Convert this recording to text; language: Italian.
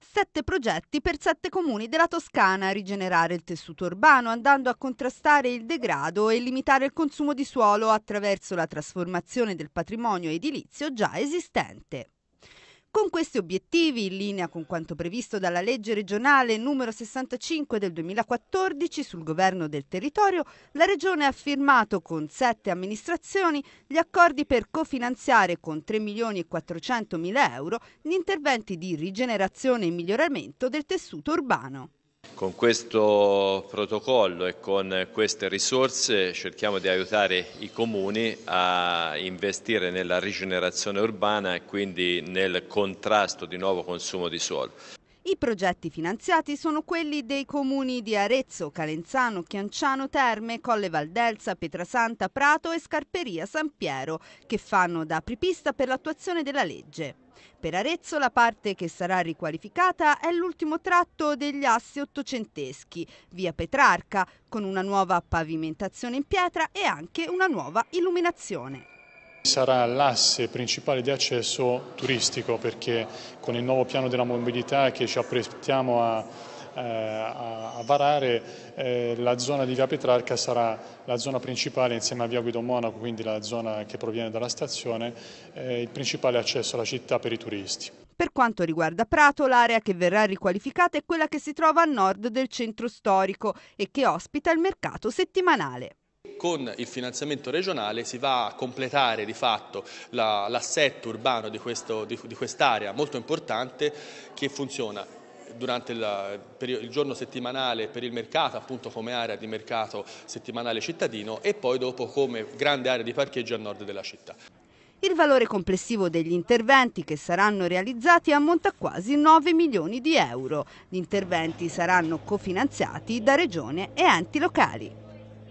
sette progetti per sette comuni della Toscana a rigenerare il tessuto urbano andando a contrastare il degrado e limitare il consumo di suolo attraverso la trasformazione del patrimonio edilizio già esistente. Con questi obiettivi, in linea con quanto previsto dalla legge regionale numero 65 del 2014 sul governo del territorio, la Regione ha firmato con sette amministrazioni gli accordi per cofinanziare con 3 milioni e 400 mila euro gli interventi di rigenerazione e miglioramento del tessuto urbano. Con questo protocollo e con queste risorse cerchiamo di aiutare i comuni a investire nella rigenerazione urbana e quindi nel contrasto di nuovo consumo di suolo. I progetti finanziati sono quelli dei comuni di Arezzo, Calenzano, Chianciano Terme, Colle Valdelsa, Pietrasanta, Prato e Scarperia San Piero, che fanno da apripista per l'attuazione della legge. Per Arezzo la parte che sarà riqualificata è l'ultimo tratto degli assi ottocenteschi, via Petrarca, con una nuova pavimentazione in pietra e anche una nuova illuminazione. Sarà l'asse principale di accesso turistico perché con il nuovo piano della mobilità che ci apprestiamo a, eh, a, a varare eh, la zona di via Petrarca sarà la zona principale insieme a via Guido Monaco, quindi la zona che proviene dalla stazione, eh, il principale accesso alla città per i turisti. Per quanto riguarda Prato, l'area che verrà riqualificata è quella che si trova a nord del centro storico e che ospita il mercato settimanale con il finanziamento regionale si va a completare di fatto l'assetto la, urbano di quest'area quest molto importante che funziona durante il, il, giorno settimanale per il mercato, appunto come area di mercato settimanale cittadino e poi dopo come grande area di parcheggio a nord della città. Il valore complessivo degli interventi che saranno realizzati ammonta a quasi 9 milioni di euro. Gli interventi saranno cofinanziati da regione e enti locali.